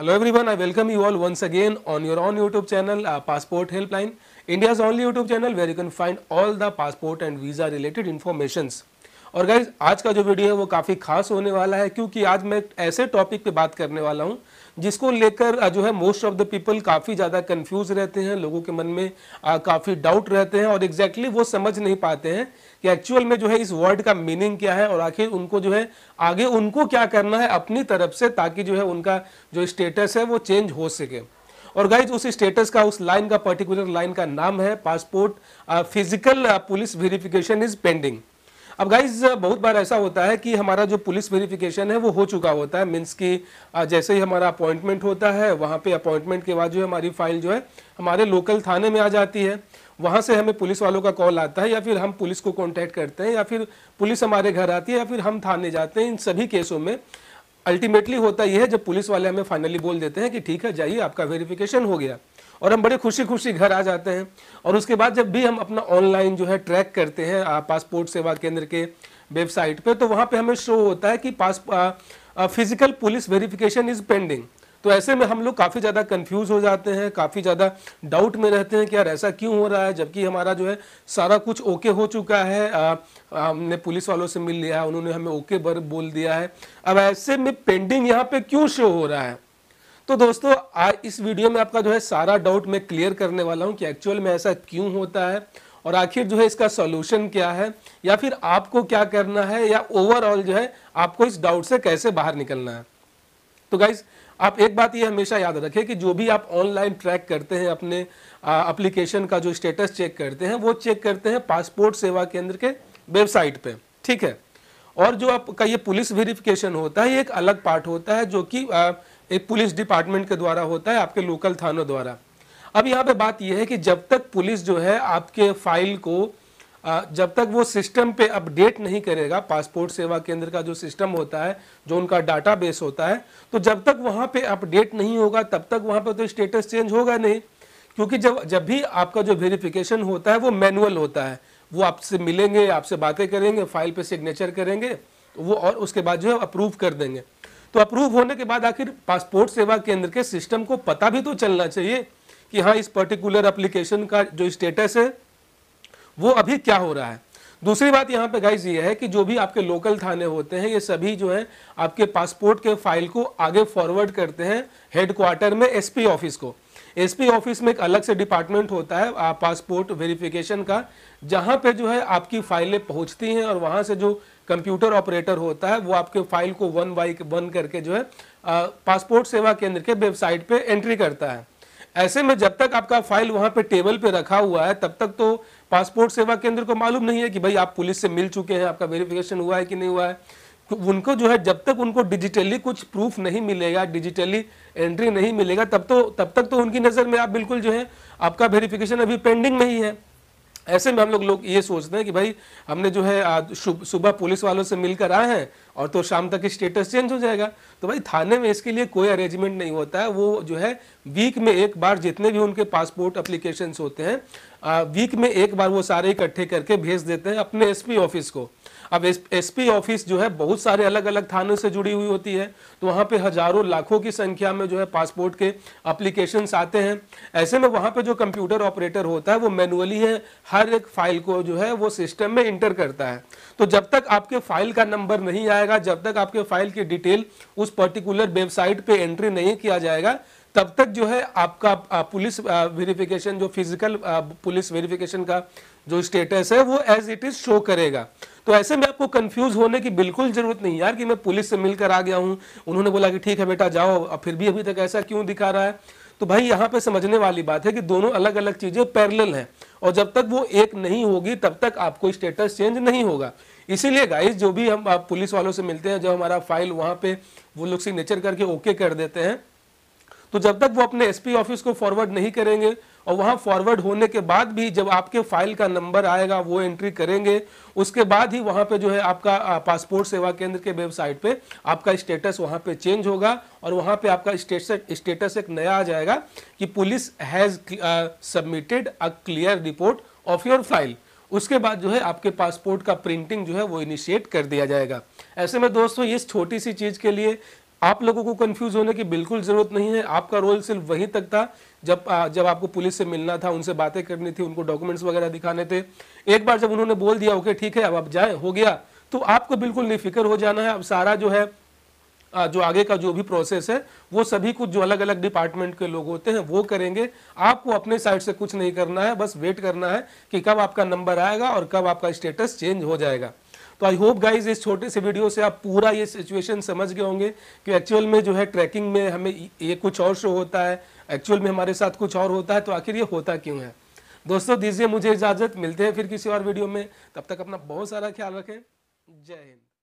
hello everyone I welcome you all once again on your on YouTube channel passport helpline India only YouTube channel where you can find all the passport and visa related informations और guys आज का जो video है वो काफ़ी खास होने वाला है क्योंकि आज मैं ऐसे टॉपिक पे बात करने वाला हूँ जिसको लेकर जो है मोस्ट ऑफ द पीपल काफ़ी ज़्यादा कंफ्यूज रहते हैं लोगों के मन में काफ़ी डाउट रहते हैं और एग्जैक्टली exactly वो समझ नहीं पाते हैं कि एक्चुअल में जो है इस वर्ड का मीनिंग क्या है और आखिर उनको जो है आगे उनको क्या करना है अपनी तरफ से ताकि जो है उनका जो स्टेटस है वो चेंज हो सके और गाइज उस स्टेटस का उस लाइन का पर्टिकुलर लाइन का नाम है passport physical police verification is pending अब गाइज बहुत बार ऐसा होता है कि हमारा जो पुलिस वेरिफिकेशन है वो हो चुका होता है मीन्स कि जैसे ही हमारा अपॉइंटमेंट होता है वहाँ पे अपॉइंटमेंट के बाद जो है हमारी फाइल जो है हमारे लोकल थाने में आ जाती है वहाँ से हमें पुलिस वालों का कॉल आता है या फिर हम पुलिस को कॉन्टैक्ट करते हैं या फिर पुलिस हमारे घर आती है या फिर हम थाने जाते हैं इन सभी केसों में अल्टीमेटली होता यह है जब पुलिस वाले हमें फाइनली बोल देते हैं कि ठीक है जाइए आपका वेरिफिकेशन हो गया और हम बड़े खुशी खुशी घर आ जाते हैं और उसके बाद जब भी हम अपना ऑनलाइन जो है ट्रैक करते हैं पासपोर्ट सेवा केंद्र के वेबसाइट पे तो वहाँ पे हमें शो होता है कि pass physical police verification is pending तो ऐसे में हम लोग काफ़ी ज़्यादा कंफ्यूज हो जाते हैं काफ़ी ज़्यादा डाउट में रहते हैं कि यार ऐसा क्यों हो रहा है जबकि हमारा जो है सारा कुछ ओके हो चुका है आ, हमने पुलिस वालों से मिल लिया है उन्होंने हमें ओके बर बोल दिया है अब ऐसे में पेंडिंग यहाँ पे क्यों शो हो रहा है तो दोस्तों आज इस वीडियो में आपका जो है सारा डाउट मैं क्लियर करने वाला हूँ कि एक्चुअल में ऐसा क्यों होता है और आखिर जो है इसका सॉल्यूशन क्या है या फिर आपको क्या करना है या ओवरऑल जो है आपको इस डाउट से कैसे बाहर निकलना है तो गाइज आप एक बात ये हमेशा याद रखें कि जो भी आप ऑनलाइन ट्रैक करते हैं अपने अप्लीकेशन का जो स्टेटस चेक करते हैं वो चेक करते हैं पासपोर्ट सेवा केंद्र के वेबसाइट पे ठीक है और जो आपका ये पुलिस वेरिफिकेशन होता है ये एक अलग पार्ट होता है जो कि एक पुलिस डिपार्टमेंट के द्वारा होता है आपके लोकल थानों द्वारा अब यहाँ पे बात यह है कि जब तक पुलिस जो है आपके फाइल को जब तक वो सिस्टम पे अपडेट नहीं करेगा पासपोर्ट सेवा केंद्र का जो सिस्टम होता है जो उनका डाटा बेस होता है तो जब तक वहाँ पे अपडेट नहीं होगा तब तक वहाँ पे तो स्टेटस चेंज होगा नहीं क्योंकि जब जब भी आपका जो वेरिफिकेशन होता है वो मैनुअल होता है वो आपसे मिलेंगे आपसे बातें करेंगे फाइल पर सिग्नेचर करेंगे तो वो और उसके बाद जो है अप्रूव कर देंगे तो अप्रूव होने के बाद आखिर पासपोर्ट सेवा केंद्र के सिस्टम को पता भी तो चलना चाहिए कि हाँ इस पर्टिकुलर एप्लीकेशन का जो स्टेटस है वो अभी क्या हो रहा है दूसरी बात यहाँ पे गाइज ये है कि जो भी आपके लोकल थाने होते हैं ये सभी जो है आपके पासपोर्ट के फाइल को आगे फॉरवर्ड करते हैं हेडक्वार्टर में एसपी ऑफिस को एसपी ऑफिस में एक अलग से डिपार्टमेंट होता है पासपोर्ट वेरिफिकेशन का जहाँ पे जो है आपकी फाइलें पहुँचती हैं और वहाँ से जो कंप्यूटर ऑपरेटर होता है वो आपके फाइल को वन बाई वन करके जो है पासपोर्ट सेवा केंद्र के वेबसाइट पे एंट्री करता है ऐसे में जब तक आपका फाइल वहाँ पे टेबल पे रखा हुआ है तब तक तो पासपोर्ट सेवा केंद्र को मालूम नहीं है कि भाई आप पुलिस से मिल चुके हैं आपका वेरिफिकेशन हुआ है कि नहीं हुआ है उनको जो है जब तक उनको डिजिटली कुछ प्रूफ नहीं मिलेगा डिजिटली एंट्री नहीं मिलेगा तब तो तब तक तो उनकी नज़र में आप बिल्कुल जो है आपका वेरिफिकेशन अभी पेंडिंग में ही है ऐसे में हम लोग लोग ये सोचते हैं कि भाई हमने जो है सुबह पुलिस वालों से मिलकर आए हैं और तो शाम तक स्टेटस चेंज हो जाएगा तो भाई थाने में इसके लिए कोई अरेंजमेंट नहीं होता है वो जो है वीक में एक बार जितने भी उनके पासपोर्ट अप्लीकेशन होते हैं वीक में एक बार वो सारे इकट्ठे करके भेज देते हैं अपने एसपी ऑफिस को अब एसपी ऑफिस जो है बहुत सारे अलग अलग थानों से जुड़ी हुई होती है तो वहाँ पे हजारों लाखों की संख्या में जो है पासपोर्ट के अप्लीकेशन आते हैं ऐसे में वहाँ पे जो कंप्यूटर ऑपरेटर होता है वो मैनुअली है हर एक फाइल को जो है वो सिस्टम में इंटर करता है तो जब तक आपके फाइल का नंबर नहीं आएगा जब तक आपके फाइल की डिटेल उस पर्टिकुलर वेबसाइट पे एंट्री नहीं किया जाएगा तब तक जो है आपका पुलिस वेरिफिकेशन जो फिजिकल पुलिस वेरिफिकेशन का जो स्टेटस है वो एज इट इज शो करेगा तो ऐसे में आपको कंफ्यूज होने की बिल्कुल जरूरत नहीं यार कि मैं पुलिस से मिलकर आ गया हूं उन्होंने बोला कि ठीक है बेटा जाओ फिर भी अभी तक ऐसा क्यों दिखा रहा है तो भाई यहाँ पे समझने वाली बात है कि दोनों अलग अलग चीजें पैरेलल हैं और जब तक वो एक नहीं होगी तब तक आपको स्टेटस चेंज नहीं होगा इसीलिए गाइस जो भी हम आप पुलिस वालों से मिलते हैं जब हमारा फाइल वहाँ पे वो लोग सिग्नेचर करके ओके कर देते हैं तो जब तक वो अपने एसपी ऑफिस को फॉरवर्ड नहीं करेंगे और वहां फॉरवर्ड होने के बाद भी जब आपके फाइल का नंबर आएगा वो एंट्री करेंगे उसके बाद ही वहां पे जो है आपका पासपोर्ट सेवा केंद्र के वेबसाइट पे आपका स्टेटस वहां पे चेंज होगा और वहां पे आपका स्टेटस स्टेटस एक नया आ जाएगा कि police has submitted a clear report of your file उसके बाद जो है आपके पासपोर्ट का प्रिंटिंग जो है वो इनिशिएट कर दिया जाएगा ऐसे में दोस्तों इस छोटी सी चीज़ के लिए आप लोगों को कंफ्यूज होने की बिल्कुल ज़रूरत नहीं है आपका रोल सिर्फ वहीं तक था जब जब आपको पुलिस से मिलना था उनसे बातें करनी थी उनको डॉक्यूमेंट्स वगैरह दिखाने थे एक बार जब उन्होंने बोल दिया ओके ठीक है अब आप जाए हो गया तो आपको बिल्कुल निफिक्र हो जाना है अब सारा जो है जो आगे का जो भी प्रोसेस है वो सभी कुछ जो अलग अलग डिपार्टमेंट के लोग होते हैं वो करेंगे आपको अपने साइड से कुछ नहीं करना है बस वेट करना है कि कब आपका नंबर आएगा और कब आपका स्टेटस चेंज हो जाएगा तो आई होप गाइज इस छोटे से वीडियो से आप पूरा ये सिचुएशन समझ गए होंगे कि एक्चुअल में जो है ट्रैकिंग में हमें ये कुछ और शो होता है एक्चुअल में हमारे साथ कुछ और होता है तो आखिर ये होता क्यों है दोस्तों दीजिए मुझे इजाज़त मिलते हैं फिर किसी और वीडियो में तब तक अपना बहुत सारा ख्याल रखें जय हिंद